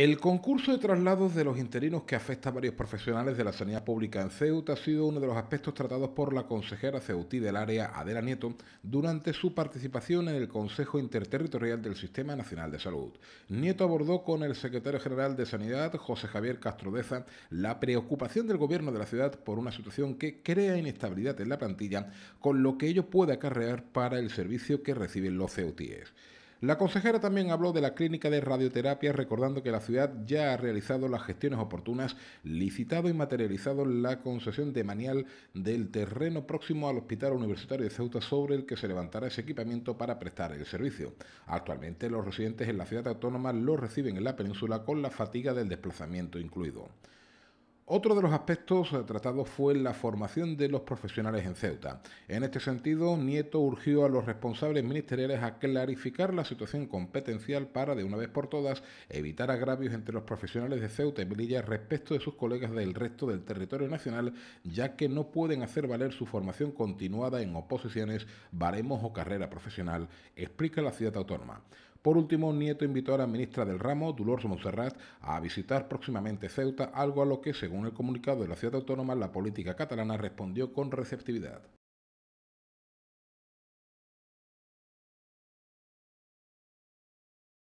El concurso de traslados de los interinos que afecta a varios profesionales de la sanidad pública en Ceuta ha sido uno de los aspectos tratados por la consejera ceutí del área Adela Nieto durante su participación en el Consejo Interterritorial del Sistema Nacional de Salud. Nieto abordó con el secretario general de Sanidad, José Javier Deza, la preocupación del gobierno de la ciudad por una situación que crea inestabilidad en la plantilla, con lo que ello puede acarrear para el servicio que reciben los ceutíes. La consejera también habló de la clínica de radioterapia, recordando que la ciudad ya ha realizado las gestiones oportunas, licitado y materializado la concesión de manial del terreno próximo al Hospital Universitario de Ceuta sobre el que se levantará ese equipamiento para prestar el servicio. Actualmente los residentes en la ciudad autónoma lo reciben en la península con la fatiga del desplazamiento incluido. Otro de los aspectos eh, tratados fue la formación de los profesionales en Ceuta. En este sentido, Nieto urgió a los responsables ministeriales a clarificar la situación competencial para, de una vez por todas, evitar agravios entre los profesionales de Ceuta y Melilla respecto de sus colegas del resto del territorio nacional, ya que no pueden hacer valer su formación continuada en oposiciones, baremos o carrera profesional, explica la ciudad autónoma. Por último, Nieto invitó a la ministra del ramo, Dolores Montserrat, a visitar próximamente Ceuta, algo a lo que, según el comunicado de la ciudad autónoma, la política catalana respondió con receptividad.